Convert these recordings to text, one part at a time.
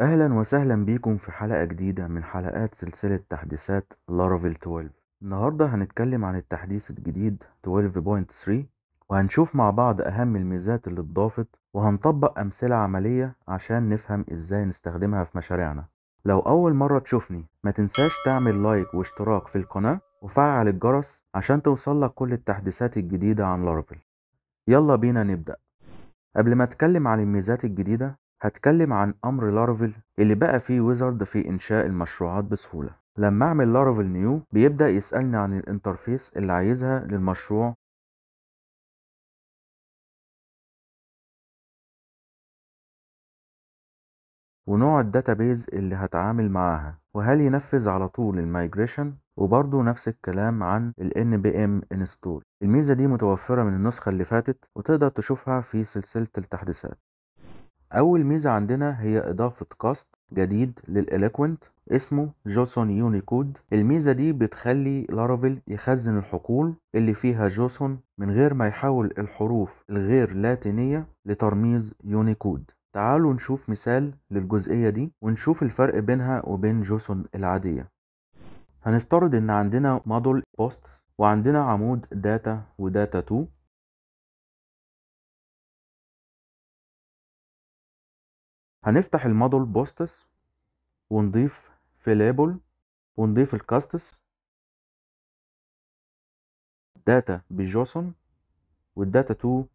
أهلا وسهلا بيكم في حلقة جديدة من حلقات سلسلة تحديثات لارافيل 12 النهاردة هنتكلم عن التحديث الجديد 12.3 وهنشوف مع بعض أهم الميزات اللي اتضافت وهنطبق أمثلة عملية عشان نفهم إزاي نستخدمها في مشاريعنا لو أول مرة تشوفني ما تنساش تعمل لايك واشتراك في القناة وفعل الجرس عشان توصلك كل التحديثات الجديدة عن لارافيل يلا بينا نبدأ قبل ما اتكلم عن الميزات الجديدة هتكلم عن أمر لارفل اللي بقى فيه ويزارد في إنشاء المشروعات بسهولة لما أعمل لارفل نيو بيبدأ يسألني عن الانترفيس اللي عايزها للمشروع ونوع الداتابيز اللي هتعامل معاها وهل ينفذ على طول المايجريشن وبرضه نفس الكلام عن ال NPM install الميزة دي متوفرة من النسخة اللي فاتت وتقدر تشوفها في سلسلة التحديثات اول ميزة عندنا هي اضافة كاست جديد للالكوينت اسمه جوسون يونيكود الميزة دي بتخلي لارافيل يخزن الحقول اللي فيها جوسون من غير ما يحول الحروف الغير لاتينية لترميز يونيكود تعالوا نشوف مثال للجزئية دي ونشوف الفرق بينها وبين جوسون العادية هنفترض ان عندنا موديل بوستس وعندنا عمود داتا وداتا 2 هنفتح الموديل بوستس ونضيف في لابل ونضيف الكاستس داتا بالجوسون والداتا 2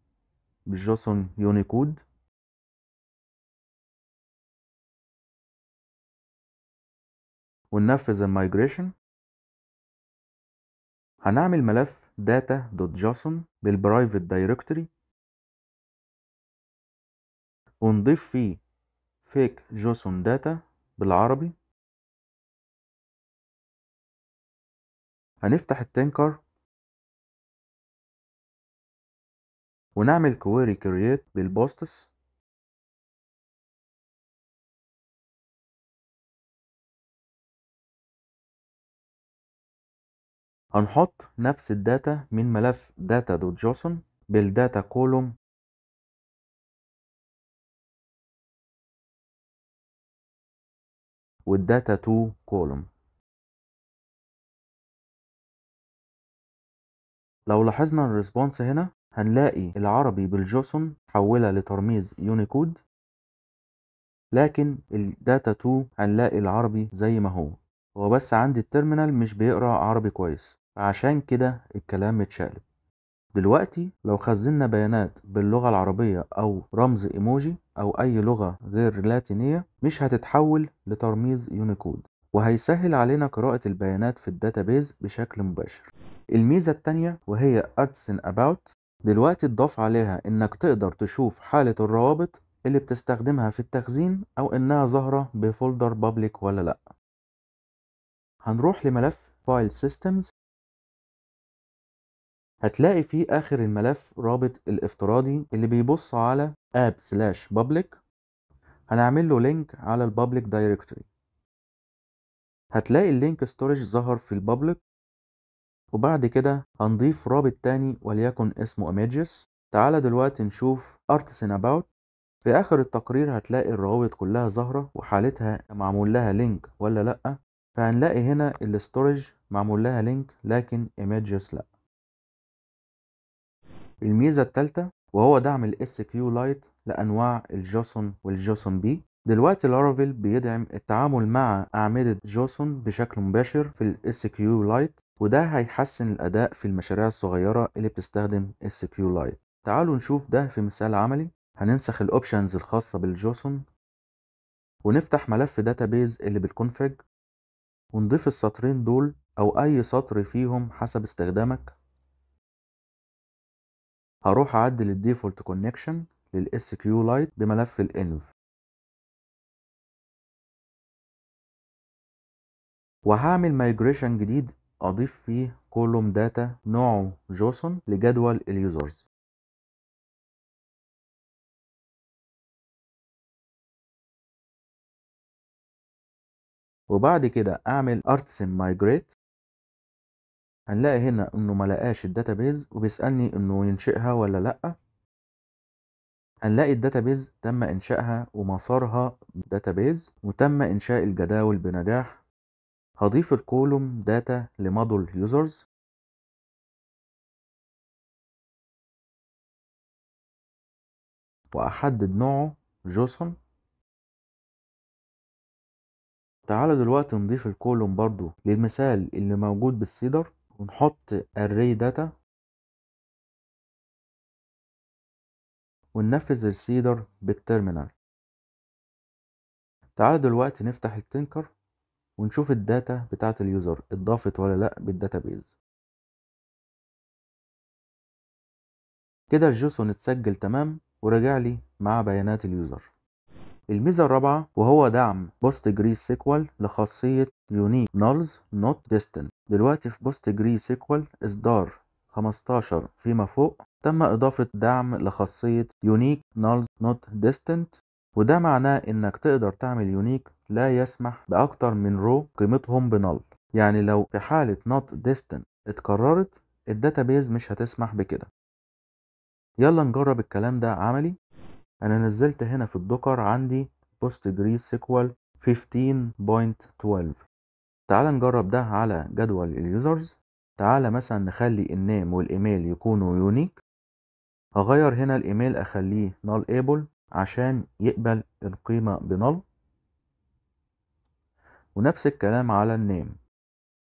بالجوسون يونيكود وننفذ المايجريشن هنعمل ملف data.json بالبرايفت دايركتوري ونضيف فيه فيك جوسون داتا بالعربي هنفتح التنكر ونعمل كويري كرييت للبوستس هنحط نفس الداتا من ملف data.json بالداتا كولوم والداتا تو كولوم لو لاحظنا الريسبونس هنا هنلاقي العربي بالجوسون حولها لترميز يونيكود لكن الداتا 2 هنلاقي العربي زي ما هو هو بس عندي التيرمينال مش بيقرا عربي كويس عشان كده الكلام متشقلب دلوقتي لو خزنا بيانات باللغة العربية أو رمز إيموجي أو أي لغة غير لاتينية مش هتتحول لترميز يونيكود وهيسهل علينا قراءة البيانات في الداتابيز بشكل مباشر الميزة التانية وهي أدسن أباوت دلوقتي اتضاف عليها إنك تقدر تشوف حالة الروابط اللي بتستخدمها في التخزين أو إنها ظاهرة بفولدر بابليك ولا لأ هنروح لملف File Systems هتلاقي في اخر الملف رابط الافتراضي اللي بيبص على اب سلاش public هنعمل له لينك على البابليك دايركتوري هتلاقي اللينك ستورج ظهر في البابليك وبعد كده هنضيف رابط تاني وليكن اسمه images تعالى دلوقتي نشوف artisan about في اخر التقرير هتلاقي الروابط كلها ظاهرة وحالتها معمول لها لينك ولا لأ فهنلاقي هنا الستورج معمول لها لينك لكن images لأ الميزة الثالثة وهو دعم ال SQ لايت لأنواع الجوسون والجوسون بي دلوقتي لارافيل بيدعم التعامل مع أعمدة جوسون بشكل مباشر في الـ SQLite لايت وده هيحسن الأداء في المشاريع الصغيرة اللي بتستخدم SQLite لايت تعالوا نشوف ده في مثال عملي هننسخ الأوبشنز الخاصة بالجوسون ونفتح ملف داتابيز اللي بالكونفج ونضيف السطرين دول أو أي سطر فيهم حسب استخدامك هروح اعدل الديفولت كونكشن للاس كيو لايت بملف الانف وهعمل مايجريشن جديد اضيف فيه كولوم داتا نوعه جوسون لجدول اليوزرز وبعد كده اعمل ارتسم مايجريت هنلاقي هنا انه ملقاش الداتابيز وبيسألني انه ينشئها ولا لأ هنلاقي الداتابيز تم إنشائها ومسارها داتابيز وتم إنشاء الجداول بنجاح هضيف الكولوم داتا لموديل يوزرز وأحدد نوعه جوسون تعالوا دلوقتي نضيف الكولوم برضو للمثال اللي موجود بالسيدر ونحط array data وننفذ السيدر بالترمينال تعالوا دلوقتي نفتح التنكر ونشوف الداتا بتاعة اليوزر اتضافت ولا لا بالداتابيز كده الجوسون اتسجل تمام ورجع لي مع بيانات اليوزر الميزة الرابعة وهو دعم بوست جري سيكوال لخاصية يونيك نولز نوت ديستن دلوقتي في بوست جري سيكوال إصدار 15 فيما فوق تم إضافة دعم لخاصية يونيك نالز نوت ديستنت وده معناه إنك تقدر تعمل يونيك لا يسمح بأكتر من رو قيمتهم بنال يعني لو في حالة نوت ديستنت اتكررت الداتابيز مش هتسمح بكده يلا نجرب الكلام ده عملي أنا نزلت هنا في الدوكر عندي بوست جري سيكوال 15.12 تعال نجرب ده على جدول اليوزرز تعال مثلا نخلي النام والإيميل يكونوا يونيك هغير هنا الإيميل أخليه نال ايبل عشان يقبل القيمة بنل ونفس الكلام على النام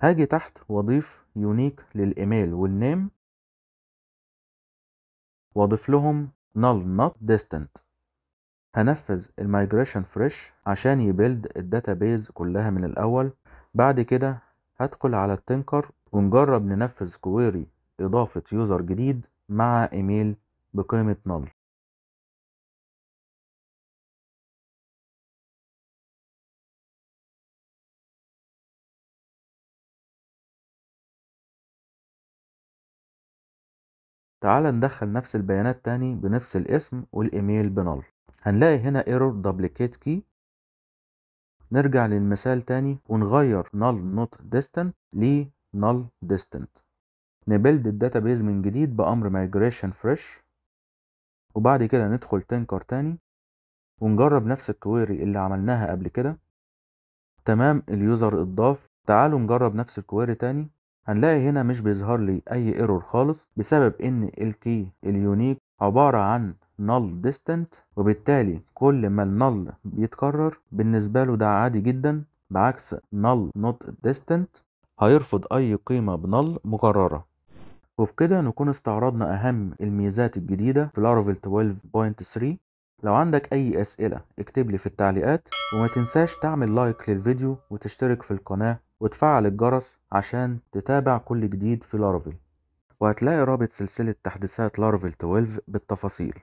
هاجي تحت واضيف يونيك للايميل والنيم واضيف لهم null not distant هنفذ المايجريشن فريش عشان يبيلد الداتابيز كلها من الاول بعد كده هدخل على التنكر ونجرب ننفذ كويري اضافة يوزر جديد مع ايميل بقيمة null تعال ندخل نفس البيانات تاني بنفس الاسم والايميل بنل هنلاقي هنا error duplicate key نرجع للمثال تاني ونغير null not distant ل null distant نبلد الداتابيز من جديد بأمر migration فريش وبعد كده ندخل تنكر تاني ونجرب نفس الكويري اللي عملناها قبل كده تمام اليوزر اتضاف تعالوا نجرب نفس الكويري تاني هنلاقي هنا مش بيظهر لي اي ايرور خالص بسبب ان الكي اليونيك عبارة عن null distant وبالتالي كل ما النل بيتكرر بالنسبة له ده عادي جدا بعكس null not distant هيرفض اي قيمة بنل مكررة وبكده نكون استعرضنا اهم الميزات الجديدة في لارفل 12.3 لو عندك اي اسئلة اكتب لي في التعليقات وما تنساش تعمل لايك للفيديو وتشترك في القناة وتفعل الجرس عشان تتابع كل جديد في لارفل وهتلاقي رابط سلسلة تحديثات لارفل 12 بالتفاصيل